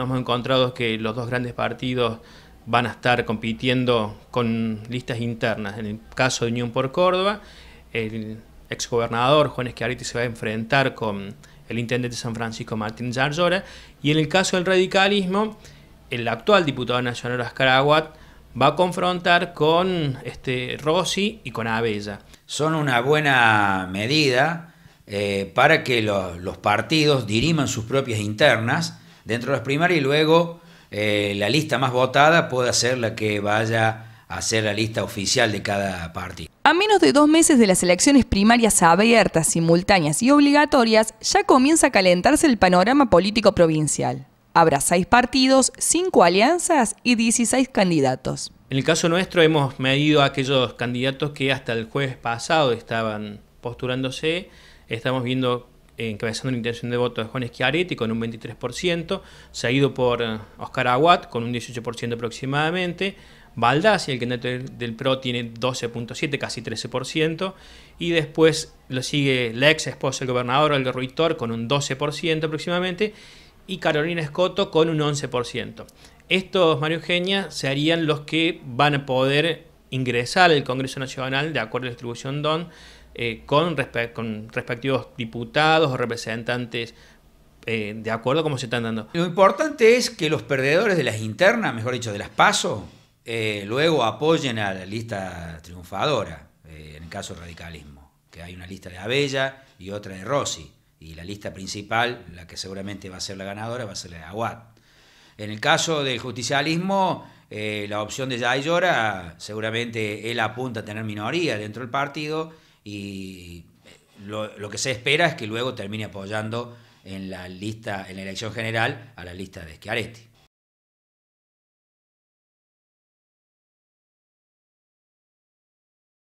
Nos hemos encontrado que los dos grandes partidos van a estar compitiendo con listas internas. En el caso de Unión por Córdoba, el exgobernador Juan Esquiariti se va a enfrentar con el intendente San Francisco Martín Zarzora. y en el caso del radicalismo, el actual diputado nacional Oscar va a confrontar con este, Rossi y con Abella. Son una buena medida eh, para que los partidos diriman sus propias internas dentro de las primarias y luego eh, la lista más votada puede ser la que vaya a ser la lista oficial de cada partido. A menos de dos meses de las elecciones primarias abiertas, simultáneas y obligatorias, ya comienza a calentarse el panorama político provincial. Habrá seis partidos, cinco alianzas y 16 candidatos. En el caso nuestro hemos medido a aquellos candidatos que hasta el jueves pasado estaban posturándose. Estamos viendo encabezando la intención de voto de Juan Schiaretti con un 23%, seguido por eh, Oscar Aguat con un 18% aproximadamente, Baldassi, el candidato del, PRO, tiene 12.7, casi 13%, y después lo sigue la ex esposa del gobernador, Olga Ruitor, con un 12% aproximadamente, y Carolina Escoto con un 11%. Estos, Mario Eugenia, serían los que van a poder ingresar al Congreso Nacional de acuerdo a la distribución DON eh, con, respectivos diputados o representantes eh, de acuerdo a cómo se están dando. Lo importante es que los perdedores de las internas, mejor dicho, de las PASO, eh, luego apoyen a la lista triunfadora, en el caso del radicalismo, que hay una lista de Abella y otra de Rossi, y la lista principal, la que seguramente va a ser la ganadora, va a ser la de Aguad. En el caso del justicialismo, la opción de Yayora, seguramente él apunta a tener minoría dentro del partido, y eh, lo, que se espera es que luego termine apoyando en la lista, en la elección general, a la lista de Schiaretti.